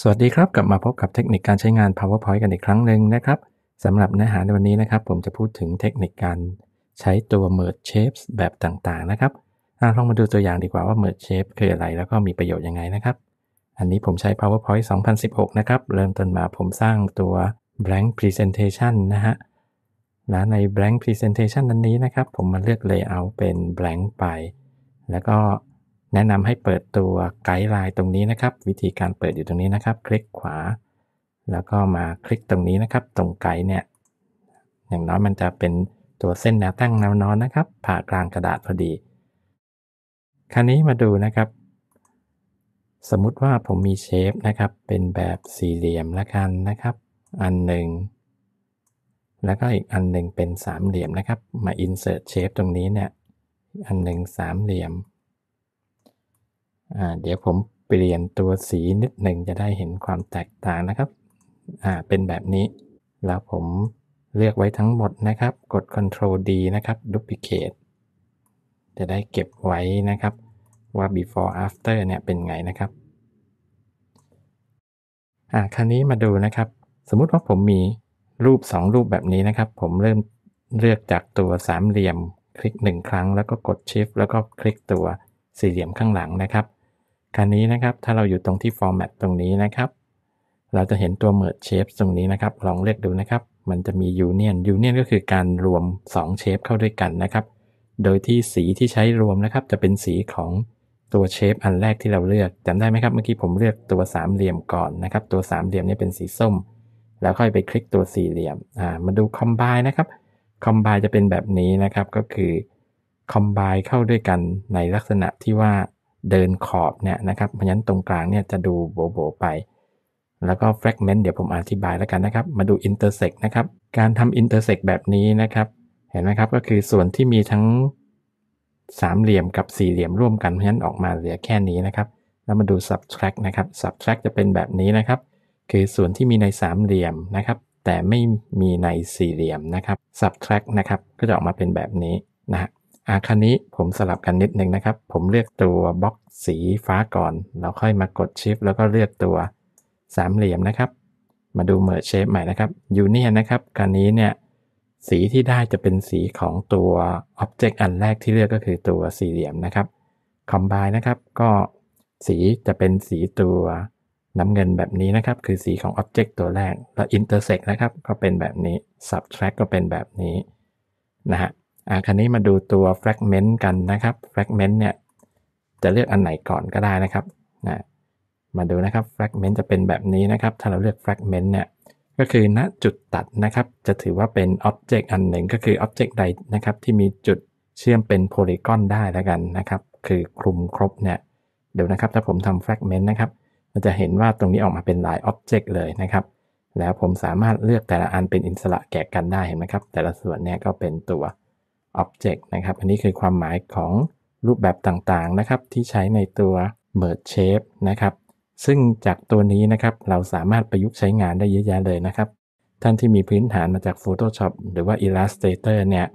สวัสดีครับ กลับมาพบกับเทคนิคการใช้งาน PowerPoint กันอีกครั้งหนึ่งนะครับสำหรับเนื้อหาในวันนี้นะครับผมจะพูดถึงเทคนิคการใช้ตัว merge shapes แบบต่างๆ นะครับลองมาดูตัวอย่างดีกว่าว่า merge shape คืออะไร แล้วก็มีประโยชน์ยังไงนะครับ อันนี้ผมใช้ PowerPoint 2016 นะครับ เริ่มต้นมาผมสร้างตัว blank presentation นะฮะแล้วใน blank presentation นั้นนี้นะครับ ผมมาเลือก layout เป็น blank ไป แล้วก็แนะนำให้เปิดตัวไกด์ไลน์ตรงนี้นะครับ วิธีการเปิดอยู่ตรงนี้นะครับ คลิกขวา แล้วก็มาคลิกตรงนี้นะครับตรงไกด์เนี่ยอย่างน้อยมันจะเป็นตัวเส้นแนวตั้งแนวนอนนะครับผ่ากลางกระดาษพอดี คราวนี้มาดูนะครับ สมมุติว่าผมมีเชฟนะครับเป็นแบบสี่เหลี่ยมละกันนะครับ อันหนึ่งแล้วก็อีกอันหนึ่งเป็นสามเหลี่ยมนะครับ มา insert ์ตเชฟตรงนี้เนี่ยอันหนึ่งสามเหลี่ยมเดี๋ยวผมเปลี่ยนตัวสีนิดหนึ่งจะได้เห็นความแตกต่างนะครับ เป็นแบบนี้ แล้วผมเลือกไว้ทั้งหมดนะครับ กด Ctrl D นะครับ Duplicate จะได้เก็บไว้นะครับว่า before after เนี่ยเป็นไงนะครับอ่าคราวนี้มาดูนะครับ สมมุติว่าผมมีรูป 2 รูปแบบนี้นะครับ ผมเริ่มเลือกจากตัวสามเหลี่ยม คลิก 1 ครั้งแล้วก็กด Shift แล้วก็คลิกตัวสี่เหลี่ยมข้างหลังนะครับคราวนี้นะครับ ถ้าเราอยู่ตรงที่ format ตรงนี้นะครับ เราจะเห็นตัว merge s h a p e ตรงนี้นะครับ ลองเลือกดูนะครับ มันจะมี union union ก็คือการรวม 2 shape เข้าด้วยกันนะครับ โดยที่สีที่ใช้รวมนะครับ จะเป็นสีของตัว shape อันแรกที่เราเลือก จำได้ไหมครับ เมื่อกี้ผมเลือกตัวสามเหลี่ยมก่อนนะครับ ตัวสามเหลี่ยมนี่เป็นสีส้ม แล้วค่อยไปคลิกตัวสี่เหลี่ยมอ่ามาดู combine นะครับ combine จะเป็นแบบนี้นะครับ ก็คือ combine เข้าด้วยกันในลักษณะที่ว่าเดินขอบเนี่ยนะครับเพราะฉะนั้นตรงกลางเนี่ยจะดูโบโบไป แล้วก็แฟกเมนต์เดี๋ยวผมอธิบายแล้วกันนะครับ มาดูอินเตอร์เซ็กนะครับ การทำอินเตอร์เซ็กแบบนี้นะครับ เห็นไหมครับก็คือส่วนที่มีทั้งสามเหลี่ยมกับสี่เหลี่ยมร่วมกันเพราะฉะนั้นออกมาเหลือแค่นี้นะครับ แล้วมาดู subtract นะครับ subtract จะเป็นแบบนี้นะครับ คือส่วนที่มีในสามเหลี่ยมนะครับ แต่ไม่มีในสี่เหลี่ยมนะครับ subtract นะครับ ก็จะออกมาเป็นแบบนี้นะครับอาคันนี้ผมสลับกันนิดนึงนะครับ ผมเลือกตัวบล็อกสีฟ้าก่อนแล้วค่อยมากดชิปแล้วก็เลือกตัวสามเหลี่ยมนะครับ มาดูเม r ร์ s h a p ใหม่นะครับยูเนียนะครับคันนี้เนี่ย สีที่ได้จะเป็นสีของตัวอ็อบเจกต์อันแรกที่เลือกก็คือตัวสี่เหลี่ยมนะครับคอมไบนะครับก็สีจะเป็นสีตัวน้ำเงินแบบนี้นะครับ คือสีของอ็อบเจกต์ตัวแรก แล้วอินเตอร์เซ็กนะครับ ก็เป็นแบบนี้ subtract ก็เป็นแบบนี้ นะฮะอ่าคราวนี้มาดูตัว fragment กันนะครับ fragment เนี่ยจะเลือกอันไหนก่อนก็ได้นะครับนะมาดูนะครับ fragment จะเป็นแบบนี้นะครับ ถ้าเราเลือก fragment เนี่ย ก็คือณจุดตัดนะครับ จะถือว่าเป็น object อันหนึ่งก็คือ object ใดนะครับที่มีจุดเชื่อมเป็นโพลีกอนได้แล้วกันนะครับ คือคลุมครบเนี่ย เดี๋ยวนะครับ ถ้าผมทำ fragment นะครับเราจะเห็นว่าตรงนี้ออกมาเป็นหลาย object เลยนะครับ แล้วผมสามารถเลือกแต่ละอันเป็นอิสระแกะกันได้เห็นไหมครับ แต่ละส่วนเนี่ยก็เป็นตัว Object นะครับ อันนี้คือความหมายของรูปแบบต่างๆนะครับ ที่ใช้ในตัว Merge Shape นะครับ ซึ่งจากตัวนี้นะครับเราสามารถประยุกต์ใช้งานได้เยอะแยะเลยนะครับ ท่านที่มีพื้นฐานมาจาก Photoshop หรือว่า Illustrator เนี่ย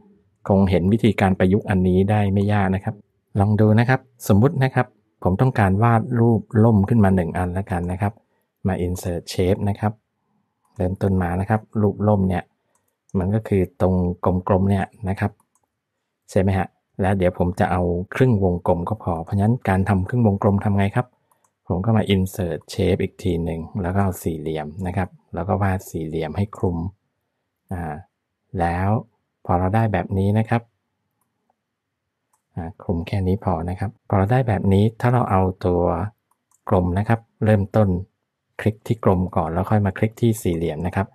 คงเห็นวิธีการประยุกต์อันนี้ได้ไม่ยากนะครับ ลองดูนะครับสมมุตินะครับผมต้องการวาดรูปล่มขึ้นมา 1 อันแล้วกันนะครับมา insert shape นะครับเริ่มต้นมานะครับ รูปล่มเนี่ยมันก็คือตรงกลมๆเนี่ยนะครับใช่ไหมฮะ แล้วเดี๋ยวผมจะเอาครึ่งวงกลมก็พอ เพราะฉะนั้นการทำครึ่งวงกลมทำไงครับ ผมก็มา insert shape อีกทีหนึ่ง แล้วก็เอาสี่เหลี่ยมนะครับ แล้วก็วาดสี่เหลี่ยมให้คลุมอ่าแล้วพอเราได้แบบนี้นะครับคลุมแค่นี้พอนะครับ พอเราได้แบบนี้ ถ้าเราเอาตัวกลมนะครับ เริ่มต้นคลิกที่กลมก่อน แล้วค่อยมาคลิกที่สี่เหลี่ยมนะครับ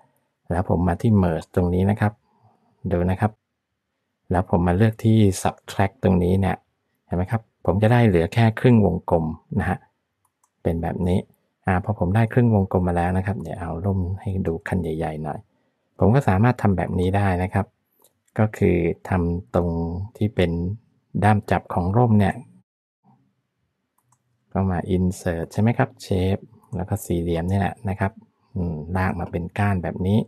แล้วผมมาที่ merge ตรงนี้นะครับ ดูนะครับแล้วผมมาเลือกที่ subtract ตรงนี้เนี่ย เห็นไหมครับ ผมจะได้เหลือแค่ครึ่งวงกลมนะฮะ เป็นแบบนี้ อ่า พอผมได้ครึ่งวงกลมมาแล้วนะครับ เดี๋ยวเอาล่มให้ดู คันใหญ่ๆหน่อย ผมก็สามารถทำแบบนี้ได้นะครับ ก็คือทำตรงที่เป็นด้ามจับของร่มเนี่ยก็มา insert ใช่ไหมครับ shape แล้วก็สี่เหลี่ยมนี่แหละนะครับ ลากมาเป็นก้านแบบนี้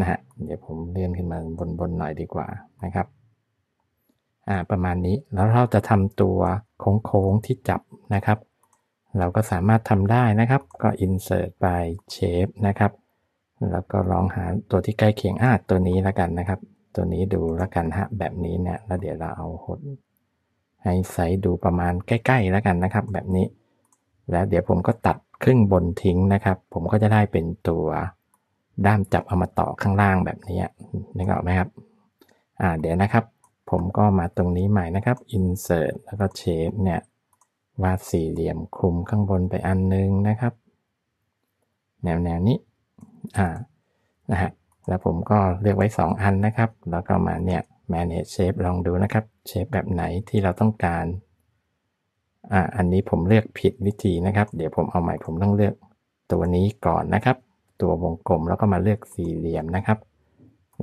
นะฮะเดี๋ยวผมเลื่อนขึ้นมาบนบนหน่อยดีกว่านะครับ อ่า ประมาณนี้ แล้วเราจะทำตัวโค้งโค้งที่จับนะครับ เราก็สามารถทำได้นะครับ ก็ insert by shape นะครับ แล้วก็ลองหาตัวที่ใกล้เคียงอ่าตัวนี้แล้วกันนะครับ ตัวนี้ดูแล้วกันฮะ แบบนี้เนี่ย แล้วเดี๋ยวเราเอาหดให้ไซส์ดูประมาณใกล้ๆแล้วกันนะครับ แบบนี้ แล้วเดี๋ยวผมก็ตัดครึ่งบนทิ้งนะครับ ผมก็จะได้เป็นตัวด้ามจับเอามาต่อข้างล่างแบบนี้นึกออกไหมครับอ่าเดี๋ยวนะครับ ผมก็มาตรงนี้ใหม่นะครับ insert แล้วก็ shape เนี่ยวาดสี่เหลี่ยมคลุมข้างบนไปอันนึงนะครับ แนวแนวนี้อ่านะฮะ แล้วผมก็เลือกไว้ 2 อันนะครับ แล้วก็มาเนี่ย manage shape ลองดูนะครับ shape แบบไหนที่เราต้องการอ่าอันนี้ผมเลือกผิดวิธีนะครับ เดี๋ยวผมเอาใหม่ผมต้องเลือกตัวนี้ก่อนนะครับตัววงกลมแล้วก็มาเลือกสี่เหลี่ยมนะครับ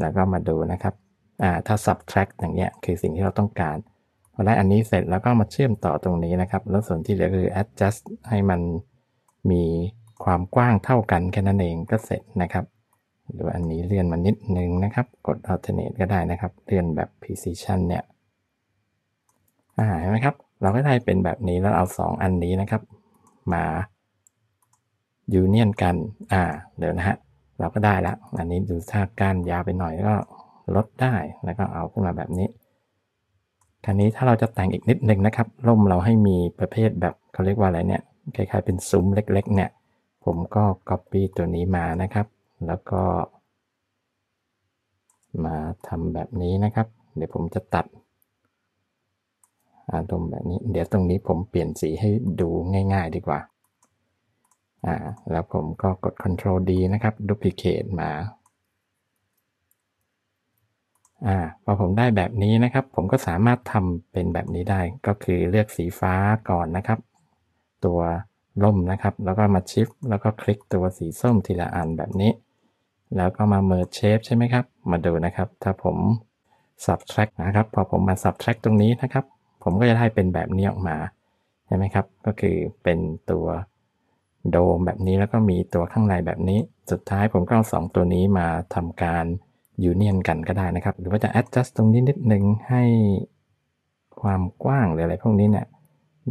แล้วก็มาดูนะครับถ้า subtract อย่างเงี้ยคือสิ่งที่เราต้องการพอได้อันนี้เสร็จแล้วก็มาเชื่อมต่อตรงนี้นะครับแล้วส่วนที่เหลือคือ adjust ให้มันมีความกว้างเท่ากันแค่นั้นเองก็เสร็จนะครับดูอันนี้เลื่อนมานิดนึงนะครับ กด alternate ก็ได้นะครับเลื่อนแบบ precision เนี่ยอ่าเห็นไหมครับเราก็ได้เป็นแบบนี้แล้วเอา 2 อันนี้นะครับมายูเนียนกันอ่าเดี๋ยวนะฮะเราก็ได้ละอันนี้ดูถ้าก้านยาวไปหน่อยก็ลดได้แล้วก็เอาขึ้นมาแบบนี้ทีนี้ถ้าเราจะแต่งอีกนิดนึงนะครับร่มเราให้มีประเภทแบบเขาเรียกว่าอะไรเนี่ยคล้ายๆเป็นซุ้มเล็กๆเนี่ยผมก็ Copy ตัวนี้มานะครับ แล้วก็ มาทำแบบนี้นะครับ เดี๋ยวผมจะตัดอารมณ์แบบนี้เดี๋ยวตรงนี้ผมเปลี่ยนสีให้ดูง่ายๆดีกว่า่าแล้วผมก็กด Ctrl D นะครับ Duplicate มา อ่า พอผมได้แบบนี้นะครับ ผมก็สามารถทำเป็นแบบนี้ได้ ก็คือเลือกสีฟ้าก่อนนะครับ ตัวล่มนะครับ แล้วก็มาชิฟแล้วก็คลิกตัวสีส้มทีละอันแบบนี้ แล้วก็มาเมอร์เชฟใช่ไหมครับ มาดูนะครับ ถ้าผม subtract นะครับ พอผมมา subtract ตรงนี้นะครับ ผมก็จะได้เป็นแบบนี้ออกมา ใช่ไหมครับ ก็คือเป็นตัวโดมแบบนี้แล้วก็มีตัวข้างในแบบนี้ สุดท้ายผมก็เอาสองตัวนี้มาทำการยูเนียนกันก็ได้นะครับ หรือว่าจะ adjust ตรงนี้นิดนึงให้ความกว้างหรืออะไรพวกนี้เนี่ย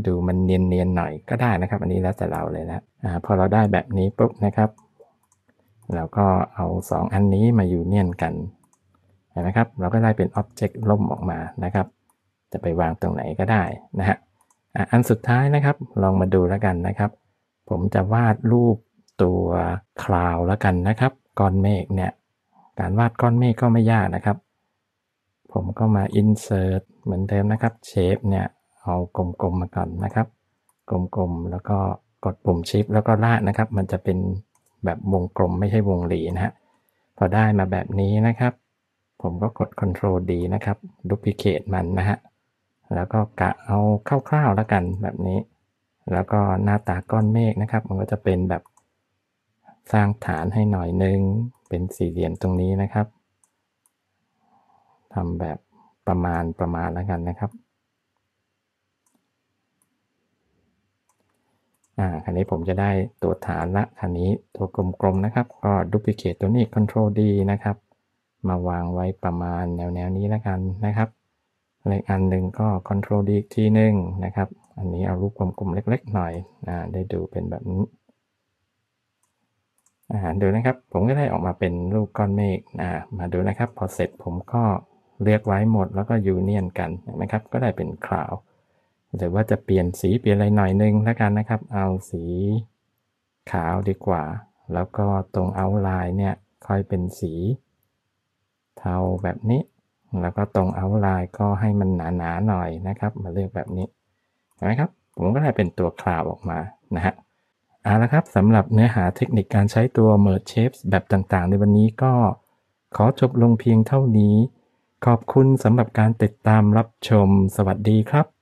ดูมันเนียนๆหน่อยก็ได้นะครับ อันนี้แล้วแต่เราเลยนะ อ่า พอเราได้แบบนี้ปุ๊บนะครับเราก็เอา 2 อันนี้มายูเนียนกันเห็นไหมครับ เราก็ได้เป็นอ็อบเจกต์ล่มออกมานะครับ จะไปวางตรงไหนก็ได้นะฮะอันสุดท้ายนะครับ ลองมาดูแล้วกันนะครับผมจะวาดรูปตัวคลาวแล้วกันนะครับก้อนเมฆเนี่ยการวาดก้อนเมฆก็ไม่ยากนะครับ ผมก็มา insert เหมือนเดิมนะครับ shape เนี่ยเอากลมๆมาก่อนนะครับ กลมๆแล้วก็กดปุ่มชิปแล้วก็ลากนะครับ มันจะเป็นแบบวงกลมไม่ใช่วงหลีนะฮะพอได้มาแบบนี้นะครับ ผมก็กด Ctrl o n o D นะครับ duplicate มันนะฮะแล้วก็กะเอาคร่าวๆแล้วกันแบบนี้แล้วก็หน้าตาก้อนเมฆนะครับ มันก็จะเป็นแบบสร้างฐานให้หน่อยนึง เป็นสี่เหลี่ยมตรงนี้นะครับทำแบบประมาณประมาณแล้วกันนะครับ อ่าคันนี้ผมจะได้ตัวฐานละคันนี้ตัวกลมๆนะครับ ก็ดูพิเคตตัวนี้ Ctrl D นะครับ มาวางไว้ประมาณแนวๆนี้แล้วกันนะครับเลขอันหนึ่งก็ Ctrl D อีกทีหนึ่งนะครับอันนี้เอารูปกลมๆเล็กๆหน่อยอ่าได้ดูเป็นแบบนี้อ่าดูนะครับผมก็ได้ออกมาเป็นรูปก้อนเมฆอ่ามาดูนะครับพอเสร็จผมก็เลือกไว้หมดแล้วก็ยูเนียนกันนะครับก็ได้เป็นคราวหรือว่าจะเปลี่ยนสีเปลี่ยนอะไรหน่อยนึงแล้วกันนะครับ เอาสีขาวดีกว่า แล้วก็ตรงเอาลายเนี่ยค่อยเป็นสี เทาแบบนี้ แล้วก็ตรงเอาลายก็ให้มันหนาๆหหน่อยนะครับมาเลือกแบบนี้นะครับ ผมก็ได้เป็นตัวคลาวออกมานะฮะเอาละครับสำหรับเนื้อหาเทคนิคการใช้ตัว merge shapes แบบต่างๆในวันนี้ก็ ขอจบลงเพียงเท่านี้ ขอบคุณสำหรับการติดตามรับชม สวัสดีครับ